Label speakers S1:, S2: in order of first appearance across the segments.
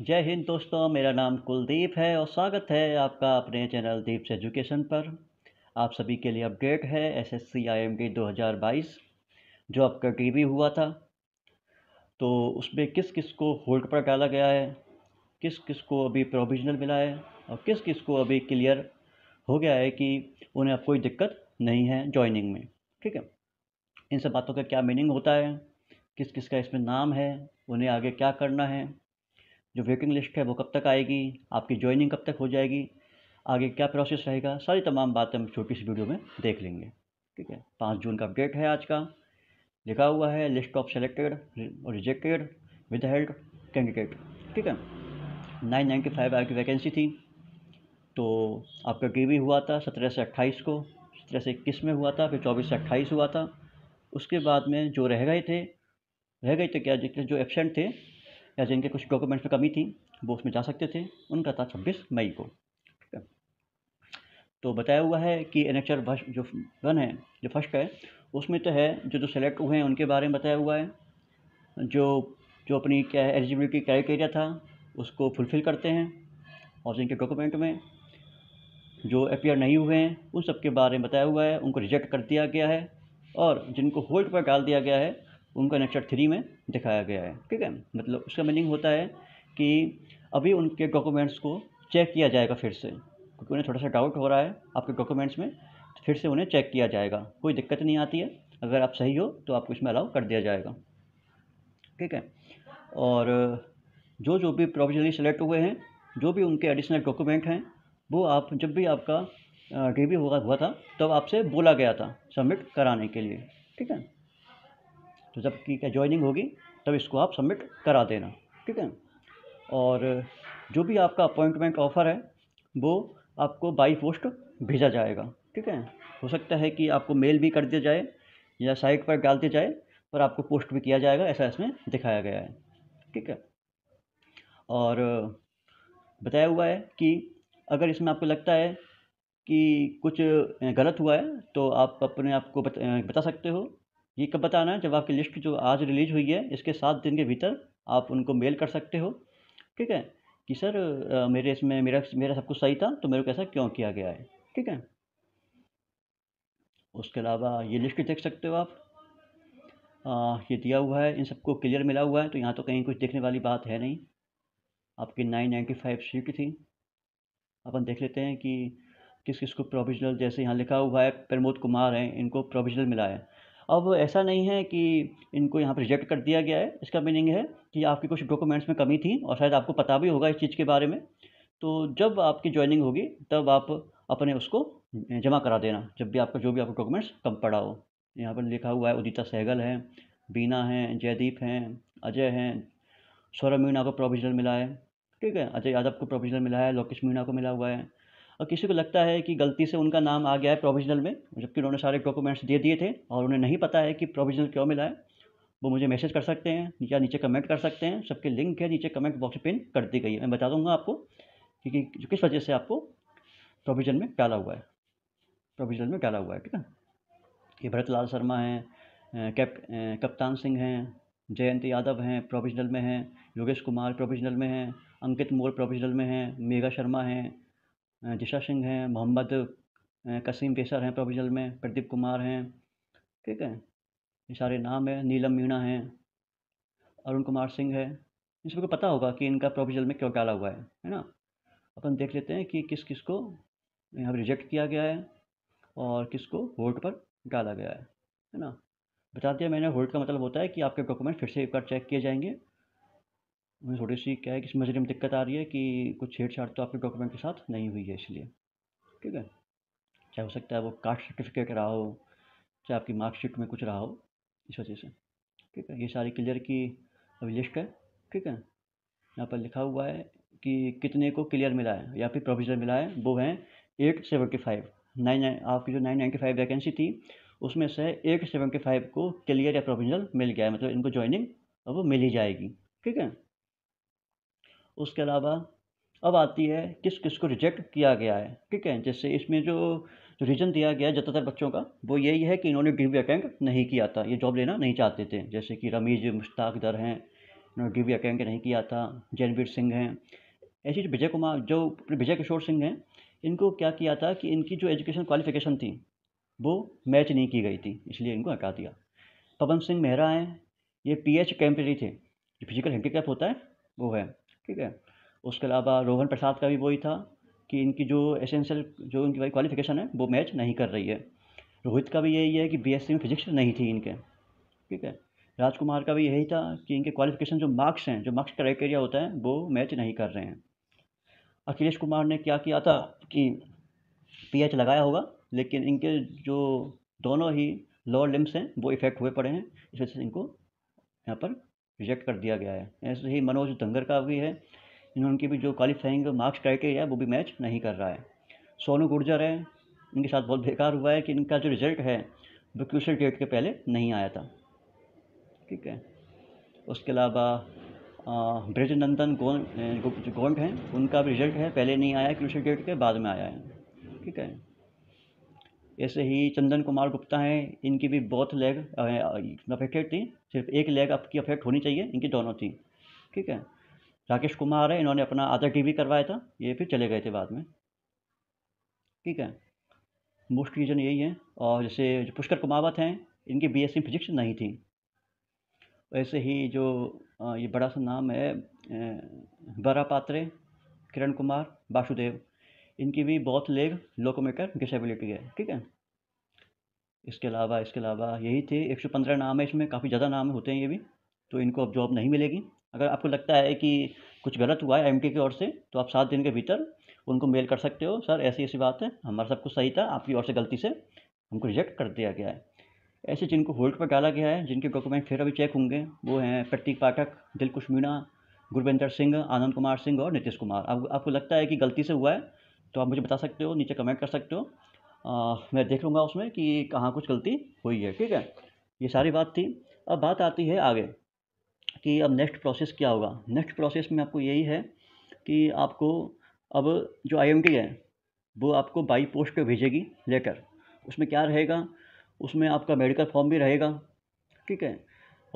S1: जय हिंद दोस्तों मेरा नाम कुलदीप है और स्वागत है आपका अपने चैनल दीप एजुकेशन पर आप सभी के लिए अपडेट है S S C I M D दो हज़ार बाईस जो आपका वी हुआ था तो उसमें किस किस को होल्ड पर डाला गया है किस किस को अभी प्रोविजनल मिला है और किस किस को अभी क्लियर हो गया है कि उन्हें अब कोई दिक्कत नहीं है ज्वाइनिंग में ठीक है इन सब बातों का क्या मीनिंग होता है किस किस का इसमें नाम है उन्हें आगे क्या करना है जो वेटिंग लिस्ट है वो कब तक आएगी आपकी ज्वाइनिंग कब तक हो जाएगी आगे क्या प्रोसेस रहेगा सारी तमाम बातें हम छोटी सी वीडियो में देख लेंगे ठीक है पाँच जून का अपडेट है आज का लिखा हुआ है लिस्ट ऑफ सेलेक्टेड और रिजेक्टेड विद हेल्ड कैंडिडेट ठीक है नाइन नाइन्टी फाइव आर की वैकेंसी थी तो आपका डी हुआ था सत्रह से अट्ठाईस को सत्रह से इक्कीस में हुआ था फिर चौबीस से अट्ठाईस हुआ था उसके बाद में जो रह गए थे रह गए थे क्या जितने जो एबसेंट थे या जिनके कुछ डॉक्यूमेंट्स में कमी थी वो उसमें जा सकते थे उनका था छब्बीस मई को ठीक है तो बताया हुआ है कि एन एच जो वन है जो फर्स्ट है उसमें तो है जो जो सेलेक्ट हुए हैं उनके बारे में बताया हुआ है जो जो अपनी क्या है एलिजिबिलिटी क्राइटेरिया था उसको फुलफ़िल करते हैं और जिनके डॉक्यूमेंट में जो अपेयर नहीं हुए हैं उन सब के बारे में बताया हुआ है उनको रिजेक्ट कर दिया गया है और जिनको होल्ड पर डाल दिया गया है उनका नेक्स्ट थ्री में दिखाया गया है ठीक है मतलब उसका मीनिंग होता है कि अभी उनके डॉक्यूमेंट्स को चेक किया जाएगा फिर से क्योंकि उन्हें थोड़ा सा डाउट हो रहा है आपके डॉक्यूमेंट्स में तो फिर से उन्हें चेक किया जाएगा कोई दिक्कत नहीं आती है अगर आप सही हो तो आपको इसमें अलाउ कर दिया जाएगा ठीक है और जो जो भी प्रोविजनली सेलेक्ट हुए हैं जो भी उनके एडिशनल डॉक्यूमेंट हैं वो आप जब भी आपका डी होगा हुआ हुआ था तब तो आपसे बोला गया था सबमिट कराने के लिए ठीक है तो जब की ज्वाइनिंग होगी तब इसको आप सबमिट करा देना ठीक है और जो भी आपका अपॉइंटमेंट ऑफ़र है वो आपको बाई पोस्ट भेजा जाएगा ठीक है हो सकता है कि आपको मेल भी कर दिया जाए या साइट पर डाल दिया जाए पर आपको पोस्ट भी किया जाएगा ऐसा इसमें दिखाया गया है ठीक है और बताया हुआ है कि अगर इसमें आपको लगता है कि कुछ गलत हुआ है तो आप अपने आप को बता बता सकते हो ये कब बताना है जब आपकी लिस्ट जो आज रिलीज हुई है इसके सात दिन के भीतर आप उनको मेल कर सकते हो ठीक है कि सर मेरे इसमें मेरा मेरा सब कुछ सही था तो मेरे को ऐसा क्यों किया गया है ठीक है उसके अलावा ये लिस्ट देख सकते हो आप आ, ये दिया हुआ है इन सबको क्लियर मिला हुआ है तो यहाँ तो कहीं कुछ देखने वाली बात है नहीं आपकी नाइन नाइन्टी फाइव सीट थी अपन देख लेते हैं कि किस किस को प्रोविजनल जैसे यहाँ लिखा हुआ है प्रमोद कुमार हैं इनको प्रोविजनल मिला है अब ऐसा नहीं है कि इनको यहाँ पर रिजेक्ट कर दिया गया है इसका मीनिंग है कि आपकी कुछ डॉक्यूमेंट्स में कमी थी और शायद आपको पता भी होगा इस चीज़ के बारे में तो जब आपकी ज्वाइनिंग होगी तब आप अपने उसको जमा करा देना जब भी आपका जो भी आपको डॉक्यूमेंट्स कम पड़ा हो यहाँ पर लिखा हुआ है उदिता सहगल हैं बीना हैं जयदीप हैं अजय हैं सौरभ मीणा को प्रोविजनल मिला है ठीक है अजय यादव को प्रोविजनल मिला है लोकेश मीणा को मिला हुआ है और किसी को लगता है कि गलती से उनका नाम आ गया है प्रोविजनल में जबकि उन्होंने सारे डॉक्यूमेंट्स दे दिए थे और उन्हें नहीं पता है कि प्रोविजनल क्यों मिला है वो मुझे मैसेज कर सकते हैं या नीचे कमेंट कर सकते हैं सबके लिंक है नीचे कमेंट बॉक्स पिन कर दी गई है मैं बता दूंगा आपको कि, किस वजह से आपको प्रोविजन में डाला हुआ है प्रोविजनल में डाला हुआ है ठीक है ये भरत लाल शर्मा हैं कैप कप्तान सिंह हैं जयंत यादव हैं प्रोविजनल में हैं योगेश कुमार प्रोविजनल में हैं अंकित मोर प्रोविजनल में हैं मेघा शर्मा हैं जिशा सिंह हैं मोहम्मद कसीम केसर हैं प्रोविज़ल में प्रदीप कुमार हैं ठीक है ये सारे नाम हैं नीलम मीणा हैं अरुण कुमार सिंह है इन सबको पता होगा कि इनका प्रोविज़ल में क्यों डाला हुआ है है ना अपन देख लेते हैं कि किस किस को यहाँ पर रिजेक्ट किया गया है और किसको वोट पर डाला गया है है ना बता दिया मैंने वोट का मतलब होता है कि आपके डॉक्यूमेंट फिर से एक बार चेक किए जाएंगे मुझे थोड़ी सी क्या है कि इस में दिक्कत आ रही है कि कुछ छेड़छाड़ तो आपके डॉक्यूमेंट के साथ नहीं हुई है इसलिए ठीक है चाहे हो सकता है वो कास्ट सर्टिफिकेट रहा हो चाहे आपकी मार्कशीट में कुछ रहा हो इस वजह से ठीक है ये सारी क्लियर की अभी लिस्ट है ठीक है यहाँ पर लिखा हुआ है कि कितने को क्लियर मिला है या फिर प्रोविजन मिला है वो हैं एट सेवेंटी फाइव नाइन आपकी जो नाइन नाइन्टी फाइव वैकेंसी थी उसमें से एट सेवेंटी फाइव को क्लियर या प्रोविजनल मिल गया है मतलब इनको ज्वाइनिंग अब मिल ही जाएगी ठीक है उसके अलावा अब आती है किस किस को रिजेक्ट किया गया है ठीक है जैसे इसमें जो जो रीज़न दिया गया है ज़्यादातर बच्चों का वो यही है कि इन्होंने डी अटैंक नहीं किया था ये जॉब लेना नहीं चाहते थे जैसे कि रमीज मुश्ताक दर हैं इन्होंने डी अटैंक नहीं किया था जैनवीर सिंह हैं ऐसी जो विजय कुमार जो विजय किशोर सिंह हैं इनको क्या किया था कि इनकी जो एजुकेशन क्वालिफिकेशन थी वो मैच नहीं की गई थी इसलिए इनको हटा दिया पवन सिंह मेहरा हैं ये पी एच कैंपरी थे जो फिजिकल हैंडीकैप होता है वो है ठीक है उसके अलावा रोहन प्रसाद का भी वही था कि इनकी जो एसेंशियल जो इनकी भाई क्वालिफिकेशन है वो मैच नहीं कर रही है रोहित का भी यही है कि बीएससी में फिजिक्स नहीं थी इनके ठीक है राजकुमार का भी यही था कि इनके क्वालिफिकेशन जो मार्क्स हैं जो मार्क्स क्राइटेरिया होता है वो मैच नहीं कर रहे हैं अखिलेश कुमार ने क्या किया था कि पीएच लगाया होगा लेकिन इनके जो दोनों ही लोअर लिम्स हैं वो इफेक्ट हुए पड़े हैं इस वजह से इनको यहाँ पर रिजेक्ट कर दिया गया है ऐसे ही मनोज धंगर का भी है इन्होंने उनकी भी जो क्वालिफाइंग मार्क्स क्राइटेरिया है वो भी मैच नहीं कर रहा है सोनू गुर्जर है इनके साथ बहुत बेकार हुआ है कि इनका जो रिज़ल्ट है वो क्यूशल डेट के पहले नहीं आया था ठीक है उसके अलावा ब्रजनंदन गोंड गोंड हैं उनका भी रिजल्ट है पहले नहीं आया क्यूशल डेट के बाद में आया है ठीक है ऐसे ही चंदन कुमार गुप्ता हैं इनकी भी बहुत लेग अफेक्टेड थी सिर्फ एक लेग आपकी अफेक्ट होनी चाहिए इनकी दोनों थी ठीक है राकेश कुमार है इन्होंने अपना आधा टी करवाया था ये फिर चले गए थे बाद में ठीक है मोस्ट रीज़न यही है और जैसे जो पुष्कर कुमावत हैं इनकी बी एस सी फिजिक्स नहीं थी वैसे ही जो ये बड़ा सा नाम है बरा पात्रे किरण कुमार वासुदेव इनकी भी बहुत लेग लोकोमेटर डिसेबिलिटी है ठीक है इसके अलावा इसके अलावा यही थे 115 नाम है इसमें काफ़ी ज़्यादा नाम होते हैं ये भी तो इनको अब जॉब नहीं मिलेगी अगर आपको लगता है कि कुछ गलत हुआ है एम की ओर से तो आप सात दिन के भीतर उनको मेल कर सकते हो सर ऐसी ऐसी बात है हमारा सब कुछ सही था आपकी ओर से गलती से हमको रिजेक्ट कर दिया गया है ऐसे जिनको होल्ड पर डाला गया है जिनके डॉक्यूमेंट फिर अभी चेक होंगे वो हैं प्रतीक पाठक दिलकुश मीणा गुरविंदर सिंह आनंद कुमार सिंह और नीतीश कुमार आप, आपको लगता है कि गलती से हुआ है तो आप मुझे बता सकते हो नीचे कमेंट कर सकते हो आ, मैं देख लूँगा उसमें कि कहाँ कुछ गलती हुई है ठीक है ये सारी बात थी अब बात आती है आगे कि अब नेक्स्ट प्रोसेस क्या होगा नेक्स्ट प्रोसेस में आपको यही है कि आपको अब जो आई है वो आपको बाई पोस्ट पर भेजेगी लेटर उसमें क्या रहेगा उसमें आपका मेडिकल फॉर्म भी रहेगा ठीक है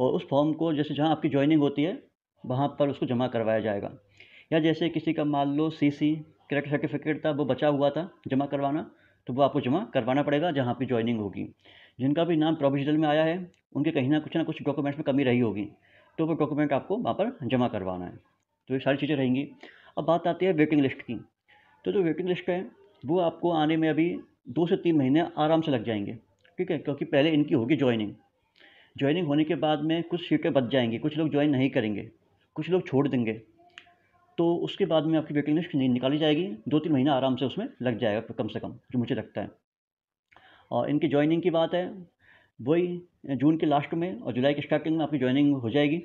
S1: और उस फॉर्म को जैसे जहाँ आपकी ज्वाइनिंग होती है वहाँ पर उसको जमा करवाया जाएगा या जैसे किसी का मान लो सी करेक्ट सर्टिफिकेट था वो बचा हुआ था जमा करवाना तो वो आपको जमा करवाना पड़ेगा जहाँ पे ज्वाइनिंग होगी जिनका भी नाम प्रोविजनल में आया है उनके कहीं ना कुछ ना कुछ डॉक्यूमेंट्स में कमी रही होगी तो वो डॉक्यूमेंट आपको वहाँ पर जमा करवाना है तो ये सारी चीज़ें रहेंगी अब बात आती है वेटिंग लिस्ट की तो जो वेटिंग लिस्ट है वो आपको आने में अभी दो से तीन महीने आराम से लग जाएंगे ठीक है क्योंकि पहले इनकी होगी ज्वाइनिंग ज्वाइनिंग होने के बाद में कुछ सीटें बच जाएंगी कुछ लोग ज्वाइन नहीं करेंगे कुछ लोग छोड़ देंगे तो उसके बाद में आपकी वेटिंग लिस्ट निकाली जाएगी दो तीन महीना आराम से उसमें लग जाएगा कम से कम जो मुझे लगता है और इनकी ज्वाइनिंग की बात है वही जून के लास्ट में और जुलाई के स्टार्टिंग में आपकी ज्वाइनिंग हो जाएगी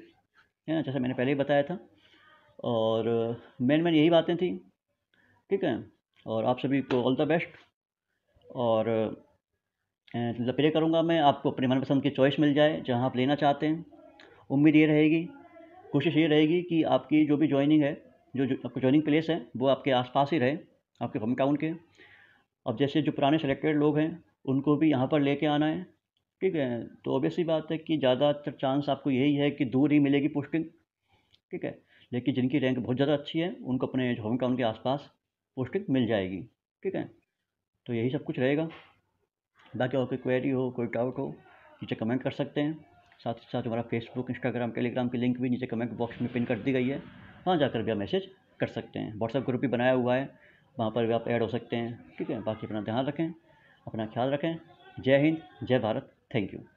S1: है ना जैसा मैंने पहले ही बताया था और मेन मेन यही बातें थी ठीक है और आप सभी को ऑल द बेस्ट और प्रे मतलब करूँगा मैं आपको अपने मनपसंद की चॉइस मिल जाए जहाँ आप लेना चाहते हैं उम्मीद ये रहेगी कोशिश ये रहेगी कि आपकी जो भी ज्वाइनिंग है जो जो आपका जॉइनिंग प्लेस है वो आपके आसपास ही रहे आपके होम टाउन के अब जैसे जो पुराने सेलेक्टेड लोग हैं उनको भी यहाँ पर लेके आना है ठीक है तो ही बात है कि ज़्यादातर चांस आपको यही है कि दूर ही मिलेगी पोस्टिंग ठीक है लेकिन जिनकी रैंक बहुत ज़्यादा अच्छी है उनको अपने होम टाउन के आसपास पोस्टिंग मिल जाएगी ठीक है तो यही सब कुछ रहेगा बाकी और कोई क्वेरी हो कोई डाउट हो नीचे कमेंट कर सकते हैं साथ ही साथ हमारा फेसबुक इंस्टाग्राम टेलीग्राम की लिंक भी नीचे कमेंट बॉक्स में पिन कर दी गई है वहाँ जाकर भी आप मैसेज कर सकते हैं व्हाट्सएप ग्रुप भी बनाया हुआ है वहाँ पर भी आप ऐड हो सकते हैं ठीक है बाकी अपना ध्यान रखें अपना ख्याल रखें जय हिंद जय भारत थैंक यू